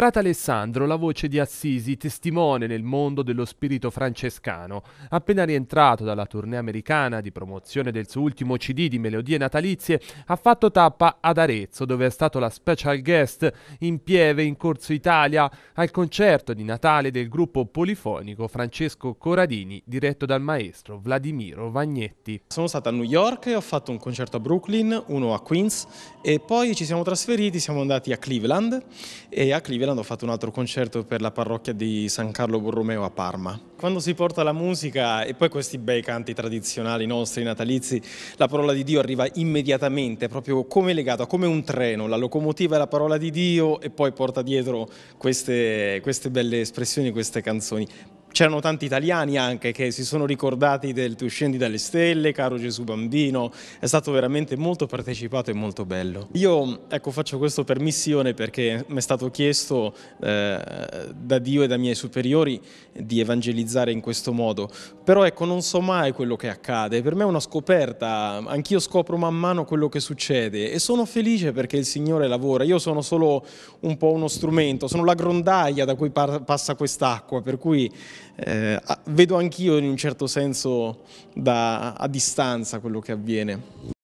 Frate Alessandro, la voce di Assisi, testimone nel mondo dello spirito francescano, appena rientrato dalla tournée americana di promozione del suo ultimo CD di melodie natalizie, ha fatto tappa ad Arezzo, dove è stato la special guest in Pieve in Corso Italia al concerto di Natale del gruppo polifonico Francesco Coradini, diretto dal maestro Vladimiro Vagnetti. Sono stata a New York, e ho fatto un concerto a Brooklyn, uno a Queens e poi ci siamo trasferiti, siamo andati a Cleveland e a Cleveland Zeland ho fatto un altro concerto per la parrocchia di San Carlo Borromeo a Parma. Quando si porta la musica e poi questi bei canti tradizionali nostri, natalizi, la parola di Dio arriva immediatamente, proprio come legata, come un treno, la locomotiva è la parola di Dio e poi porta dietro queste, queste belle espressioni, queste canzoni c'erano tanti italiani anche che si sono ricordati del Tu scendi dalle stelle, caro Gesù bambino, è stato veramente molto partecipato e molto bello. Io ecco, faccio questo per missione perché mi è stato chiesto eh, da Dio e dai miei superiori di evangelizzare in questo modo, però ecco, non so mai quello che accade, per me è una scoperta, anch'io scopro man mano quello che succede e sono felice perché il Signore lavora, io sono solo un po' uno strumento, sono la grondaia da cui par- passa quest'acqua, per cui eh, vedo anch'io in un certo senso da, a distanza quello che avviene.